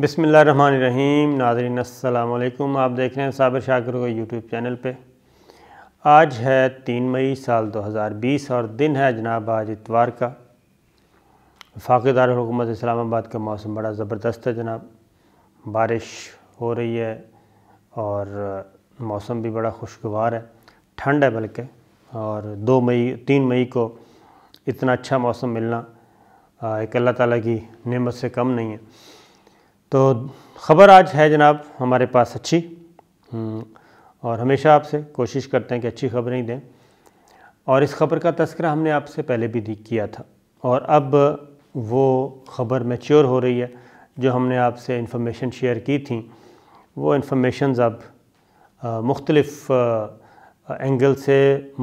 बिसमीम नाजरीन अल्लाम आप देख रहे हैं साबिर शाकर के यूट्यूब चैनल पे आज है तीन मई साल 2020 और दिन है जनाब आज इतवार का फ़ाक़ारकूमत इस्लामाबाद का मौसम बड़ा ज़बरदस्त है जनाब बारिश हो रही है और मौसम भी बड़ा खुशगवार है ठंड है बल्कि और दो मई तीन मई को इतना अच्छा मौसम मिलना एक अल्लाह ताला की नेमत से कम नहीं है तो ख़बर आज है जनाब हमारे पास अच्छी हम्म, और हमेशा आपसे कोशिश करते हैं कि अच्छी खबरें ही दें और इस खबर का तस्करा हमने आपसे पहले भी दी किया था और अब वो ख़बर मैच्योर हो रही है जो हमने आपसे इंफॉर्मेशन शेयर की थी वो इन्फॉर्मेशन अब मुख्तलफ़ एंगल से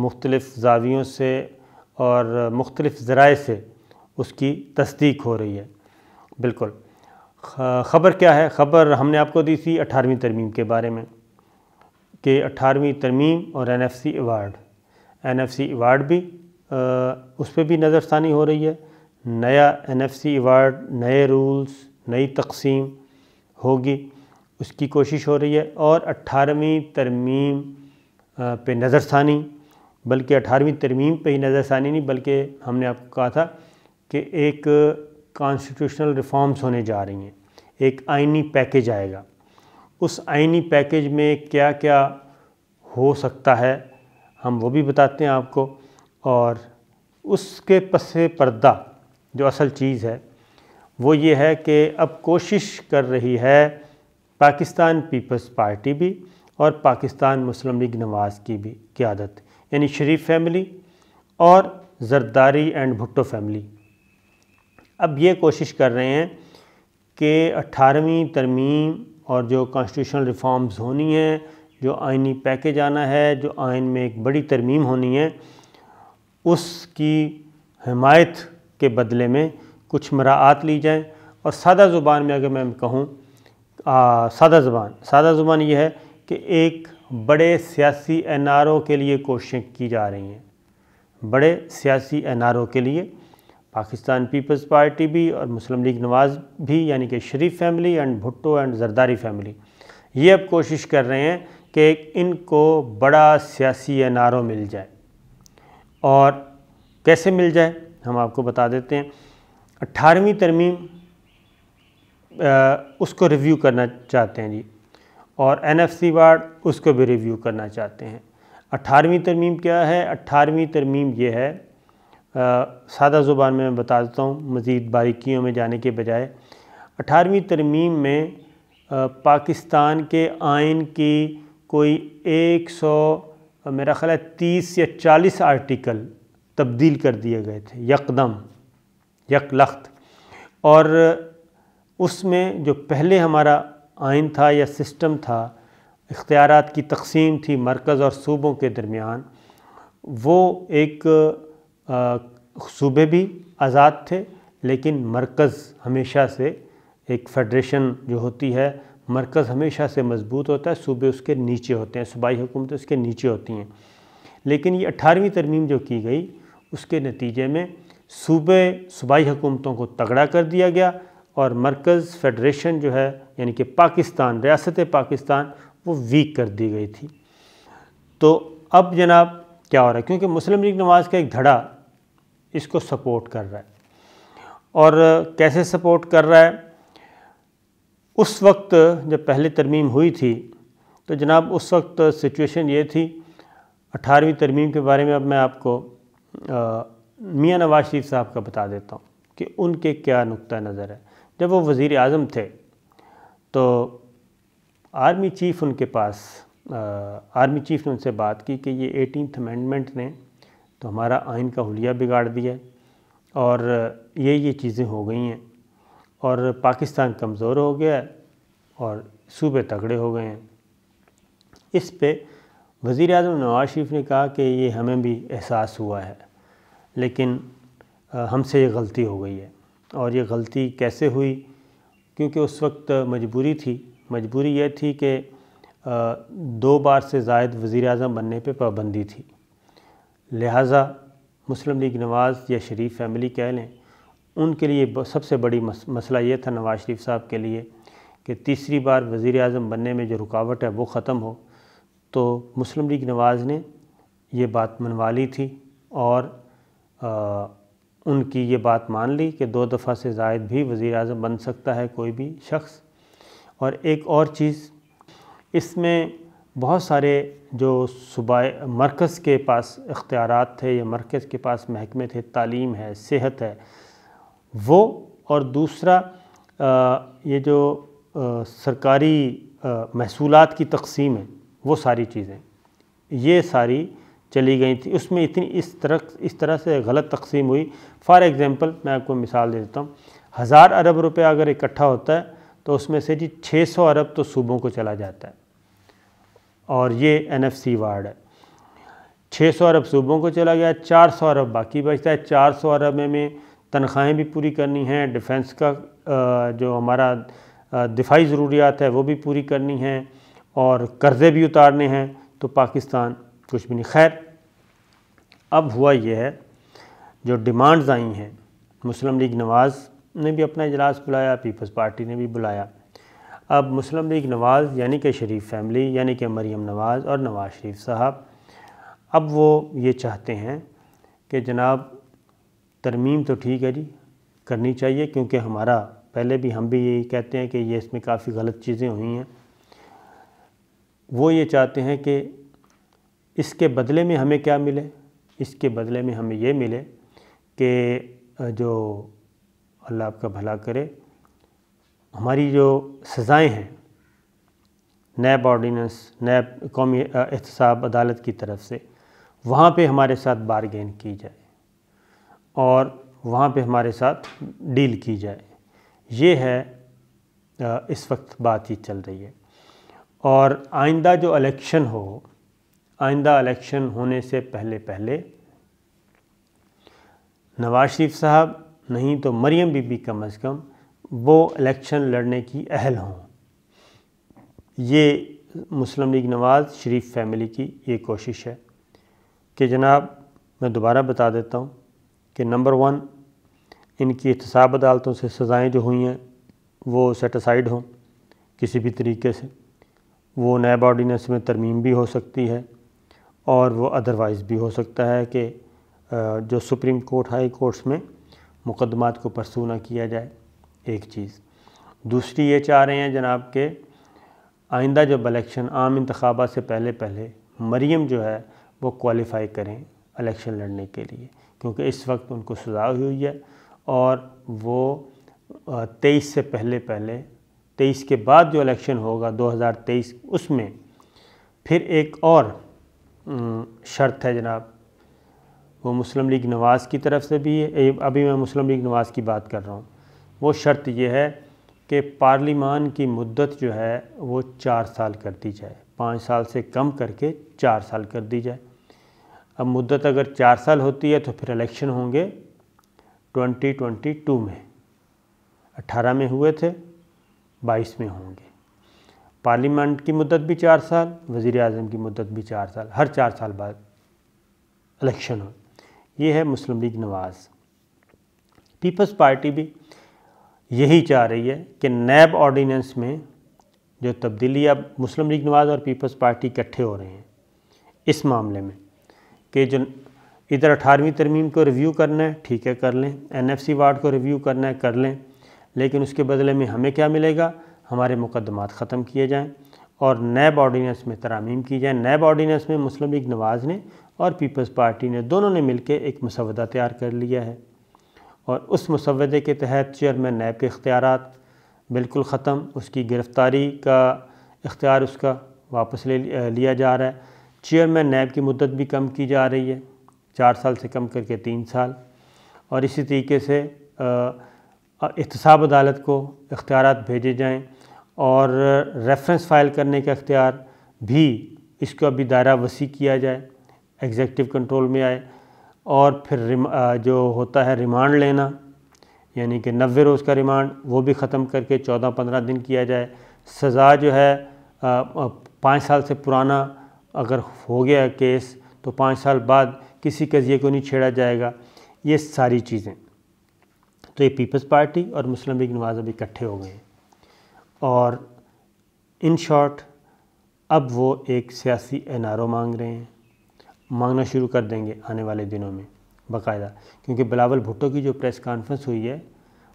मुख्तलफ़ जावियों से और मुख्तलफ़ ज़राए से उसकी तस्दीक हो रही है बिल्कुल ख़बर क्या है ख़बर हमने आपको दी थी अठारहवीं तरमीम के बारे में कि अठारहवीं तरमीम और N F C award N F C award भी आ, उस पर भी नज़रसानी हो रही है नया एन एफ सी एवार्ड नए रूल्स नई तकसीम होगी उसकी कोशिश हो रही है और अठारहवीं तरमीम पर नज़रसानी बल्कि अठारहवीं तरमीम पर ही नज़रसानी नहीं बल्कि हमने आपको कहा था कि एक कॉन्स्टिट्यूशनल रिफॉर्म्स होने जा रही हैं एक आइनी पैकेज आएगा उस आइनी पैकेज में क्या क्या हो सकता है हम वो भी बताते हैं आपको और उसके पस पर्दा जो असल चीज़ है वो ये है कि अब कोशिश कर रही है पाकिस्तान पीपल्स पार्टी भी और पाकिस्तान मुस्लिम लीग नवाज़ की भी क्यादत यानी शरीफ फैमिली और जरदारी एंड भुट्टो फैमिली अब ये कोशिश कर रहे हैं कि अठारहवीं तरमीम और जो कॉन्स्टिट्यूशनल रिफॉर्म्स होनी हैं जो आइनी पैकेज आना है जो आइन में एक बड़ी तरमीम होनी है उसकी हमायत के बदले में कुछ मराहत ली जाएँ और सादा ज़ुबान में अगर मैं कहूँ सादा ज़ुबान सादा ज़ुबान ये है कि एक बड़े सियासी एन के लिए कोशिशें की जा रही हैं बड़े सियासी एन के लिए पाकिस्तान पीपल्स पार्टी भी और मुस्लिम लीग नवाज़ भी यानी कि Sharif family and Bhutto and Zardari family ये अब कोशिश कर रहे हैं कि इनको बड़ा सियासी एनारो मिल जाए और कैसे मिल जाए हम आपको बता देते हैं अट्ठारहवीं तरमीम उसको रिव्यू करना चाहते हैं जी और एन एफ सी वार्ड उसको भी रिव्यू करना चाहते हैं अट्ठारहवीं तरमीम क्या है अट्ठारहवीं तरमीम ये है सादा ज़ुबान में बता देता हूँ मज़ीद बारीकियों में जाने के बजाय अठारहवीं तरमीम में पाकिस्तान के आइन की कोई एक सौ मेरा ख़्याल है तीस या चालीस आर्टिकल तब्दील कर दिए गए थे यकदम यकलख्त और उसमें जो पहले हमारा आइन था या सिस्टम था इख्तियार की तकसीम थी मरकज़ और सूबों के दरमियान वो एक सूबे भी आज़ाद थे लेकिन मरकज़ हमेशा से एक फेडरेशन जो होती है मरकज़ हमेशा से मजबूत होता है सूबे उसके नीचे होते हैं सूबाई हुकूमतें उसके नीचे होती हैं लेकिन ये अठारहवीं तरमीम जो की गई उसके नतीजे में सूबे सूबाई हुकूमतों को तगड़ा कर दिया गया और मरकज़ फेडरेशन जो है यानी कि पाकिस्तान रियासत पाकिस्तान वो वीक कर दी गई थी तो अब जनाब क्या हो रहा है क्योंकि मुस्लिम लीग नवाज़ का एक धड़ा इसको सपोर्ट कर रहा है और कैसे सपोर्ट कर रहा है उस वक्त जब पहली तरमीम हुई थी तो जनाब उस वक्त सिचुएशन ये थी अठारहवीं तरमीम के बारे में अब मैं आपको मियाँ नवाज शरीफ साहब का बता देता हूँ कि उनके क्या नुक़ नज़र है जब वो वज़ी अजम थे तो आर्मी चीफ़ उनके पास आ, आर्मी चीफ़ ने उनसे बात की कि ये एटीनथ अमेंडमेंट ने तो हमारा आइन का हुलिया बिगाड़ दिया और ये ये चीज़ें हो गई हैं और पाकिस्तान कमज़ोर हो गया और सूबे तगड़े हो गए हैं इस पर वज़ी अजम नवाज शरीफ ने कहा कि ये हमें भी एहसास हुआ है लेकिन हमसे ये गलती हो गई है और ये गलती कैसे हुई क्योंकि उस वक्त मजबूरी थी मजबूरी यह थी कि दो बार से जायद वज़ी अजम बनने पर पाबंदी थी लिहाजा मुस्लिम लीग नवाज़ या शरीफ फैमिली कह लें उनके लिए सबसे बड़ी मसला ये था नवाज़ शरीफ साहब के लिए कि तीसरी बार वज़ी अजम बनने में जो रुकावट है वो ख़त्म हो तो मुस्लिम लीग नवाज़ ने ये बात मनवा ली थी और आ, उनकी ये बात मान ली कि दो दफ़ा से जायद भी वज़ी अजम बन सकता है कोई भी शख्स और एक और चीज़ इसमें बहुत सारे जो सूबा मरकज़ के पास इख्तियार थे या मरकज़ के पास महकमे थे तालीम है सेहत है वो और दूसरा ये जो सरकारी महसूल की तकसीम है वो सारी चीज़ें ये सारी चली गई थी उसमें इतनी इस तरह इस तरह से गलत तकसीम हुई फॉर एग्ज़ाम्पल मैं आपको मिसाल दे देता हूँ हज़ार अरब रुपया अगर इकट्ठा होता है तो उसमें से जी छः सौ अरब तो सूबों को चला जाता है और ये एन एफ सी वार्ड है छः सौ अरब सूबों को चला गया चार सौ अरब बाकी बचता है चार सौ अरब में, में तनख्वाहें भी पूरी करनी हैं डिफेंस का जो हमारा दिफाई ज़रूरियात है वो भी पूरी करनी है और कर्ज़े भी उतारने हैं तो पाकिस्तान कुछ भी नहीं खैर अब हुआ यह है जो डिमांड्स आई हैं मुस्लिम लीग नवाज़ ने भी अपना इजलास बुलाया पीपल्स पार्टी ने भी बुलाया अब मुस्लिम लीग नवाज़ यानी कि शरीफ फैमिली यानी कि मरीम नवाज़ और नवाज़ शरीफ साहब अब वो ये चाहते हैं कि जनाब तरमीम तो ठीक है जी करनी चाहिए क्योंकि हमारा पहले भी हम भी यही कहते हैं कि ये इसमें काफ़ी गलत चीज़ें हुई हैं वो ये चाहते हैं कि इसके बदले में हमें क्या मिले इसके बदले में हमें ये मिले कि जो अल्लाह आपका भला करे हमारी जो सज़ाएँ हैं नैब ऑर्डीनेंस नैब कौमी एहतसाब अदालत की तरफ से वहाँ पे हमारे साथ बारगेन की जाए और वहाँ पे हमारे साथ डील की जाए ये है इस वक्त बातचीत चल रही है और आइंदा जो इलेक्शन हो आइंदा इलेक्शन होने से पहले पहले नवाज शरीफ साहब नहीं तो मरियम बीबी कम अज़ कम वो इलेक्शन लड़ने की अहल हों ये मुस्लिम लीग नवाज़ शरीफ फैमिली की ये कोशिश है कि जनाब मैं दोबारा बता देता हूँ कि नंबर वन इनकी एहतसाब अदालतों से सज़ाएँ जो हुई हैं वो सेटिसाइड हों किसी भी तरीके से वो नैब ऑर्डीनेंस में तरमीम भी हो सकती है और वो अदरवाइज़ भी हो सकता है कि जो सुप्रीम कोर्ट हाई कोर्ट्स में मुकदमात को परसू ना किया जाए एक चीज़ दूसरी ये चाह रहे हैं जनाब के आइंदा जब इलेक्शन आम इंतबा से पहले पहले मरीम जो है वो क्वालिफ़ाई करें इलेक्शन लड़ने के लिए क्योंकि इस वक्त उनको सजा हुई है और वो तेईस से पहले पहले तेईस के बाद जो इलेक्शन होगा 2023 उसमें फिर एक और शर्त है जनाब वो मुस्लिम लीग नवाज़ की तरफ से भी है अभी मैं मुस्लिम लीग नवाज़ की बात कर रहा हूँ वो शर्त यह है कि पार्लीमान की मुद्दत जो है वो चार साल कर दी जाए पाँच साल से कम करके चार साल कर दी जाए अब मुद्दत अगर चार साल होती है तो फिर इलेक्शन होंगे 2022 में 18 में हुए थे 22 में होंगे पार्लियामेंट की मुद्दत भी चार साल वज़ी अजम की मुद्दत भी चार साल हर चार साल बाद इलेक्शन हो ये है Muslim League Nawaz People's Party भी यही चाह रही है कि नैब ऑर्डिनेंस में जो तब्दीली अब मुस्लिम लीग नवाज और पीपल्स पार्टी इकट्ठे हो रहे हैं इस मामले में कि जो इधर अठारहवीं तरमीम को रिव्यू करना है ठीक है कर लें एनएफसी वार्ड को रिव्यू करना है कर लें लेकिन उसके बदले में हमें क्या मिलेगा हमारे मुकदमात ख़त्म किए जाएँ और नैब ऑर्डीनेंस में तरामीम की जाए नैब ऑर्डीनेंस में मुस्लिम लीग नवाज़ ने और पीपल्स पार्टी ने दोनों ने मिलकर एक मसवदा तैयार कर लिया है और उस मुसवदे के तहत चेयरमैन नैब के इख्तियार बिल्कुल ख़त्म उसकी गिरफ़्तारी का इख्तियार उसका वापस ले लिया जा रहा है चेयरमैन नैब की मदद भी कम की जा रही है चार साल से कम करके तीन साल और इसी तरीके से एहतसाब अदालत को इख्तियार भेजे जाएँ और रेफरेंस फ़ाइल करने का अख्तियार भी इसको अभी दायरा वसी किया जाए एग्जेक्टिव कंट्रोल में आए और फिर जो होता है रिमांड लेना यानी कि नबे रोज़ का रिमांड वो भी ख़त्म करके चौदह पंद्रह दिन किया जाए सज़ा जो है पाँच साल से पुराना अगर हो गया केस तो पाँच साल बाद किसी कजिए को नहीं छेड़ा जाएगा ये सारी चीज़ें तो ये पीपल्स पार्टी और मुस्लिम लीग नवाज अभी इकट्ठे हो गए हैं और इन शॉर्ट अब वो एक सियासी एन मांग रहे हैं मांगना शुरू कर देंगे आने वाले दिनों में बाकायदा क्योंकि बिलावल भुट्टो की जो प्रेस कॉन्फ्रेंस हुई है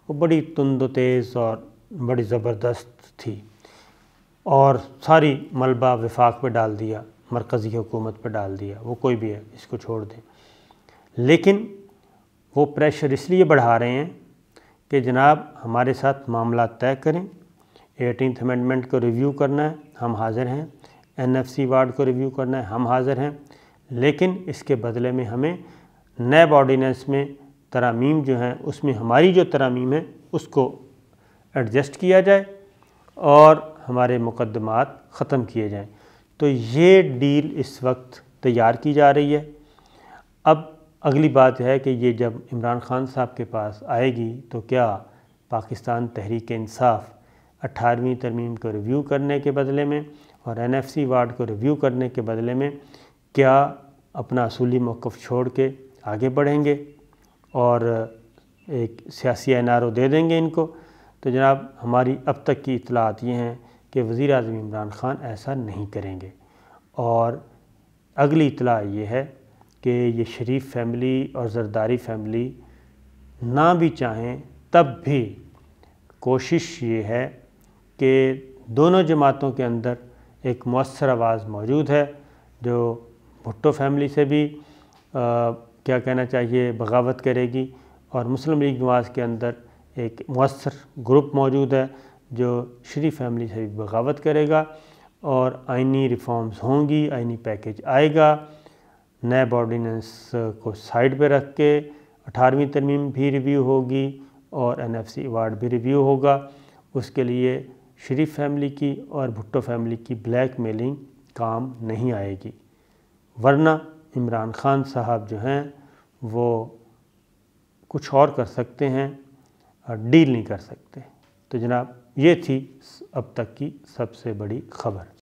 वो बड़ी तंद तेज़ और बड़ी ज़बरदस्त थी और सारी मलबा विफाक पर डाल दिया मरकज़ी हुकूमत पर डाल दिया वो कोई भी है इसको छोड़ दें लेकिन वो प्रेशर इसलिए बढ़ा रहे हैं कि जनाब हमारे साथ मामला तय करें एटीन अमेंडमेंट को रिव्यू करना है हम हाज़िर हैं एन एफ सी वार्ड को रिव्यू करना है हम हाज़िर हैं लेकिन इसके बदले में हमें नैब ऑर्डीनेंस में तरामीम जो हैं उसमें हमारी जो तरामीम है उसको एडजस्ट किया जाए और हमारे मुकदमात ख़त्म किए जाएं तो ये डील इस वक्त तैयार की जा रही है अब अगली बात है कि ये जब इमरान ख़ान साहब के पास आएगी तो क्या पाकिस्तान तहरीक इंसाफ अठारहवीं तरमीम को रिव्यू करने के बदले में और एन एफ सी वार्ड को रिव्यू करने के बदले में क्या अपना असूली मौक़ छोड़ के आगे बढ़ेंगे और एक सियासी एन आर ओ दे देंगे इनको तो जनाब हमारी अब तक की इतलात ये हैं कि वज़ी अजम इमरान ख़ान ऐसा नहीं करेंगे और अगली इतला ये है कि ये शरीफ फैमिली और जरदारी फैमिली ना भी चाहें तब भी कोशिश ये है कि दोनों जमातों के अंदर एक मौसर आवाज़ मौजूद है जो भुट्टो फैमिली से भी आ, क्या कहना चाहिए बगावत करेगी और मुस्लिम लीग नवाज़ के अंदर एक मौसर ग्रुप मौजूद है जो श्री फैमिली से भी बगावत करेगा और आइनी रिफॉर्म्स होंगी आइनी पैकेज आएगा नए ऑर्डीनेंस को साइड पे रख के अठारहवीं तरमीम भी रिव्यू होगी और एन एफ सी अवार्ड भी रिव्यू होगा उसके लिए शरीफ फैमिली की और भुट्टो फैमिली की ब्लैक मेलिंग काम नहीं आएगी वरना इमरान ख़ान साहब जो हैं वो कुछ और कर सकते हैं और डील नहीं कर सकते तो जनाब ये थी अब तक की सबसे बड़ी खबर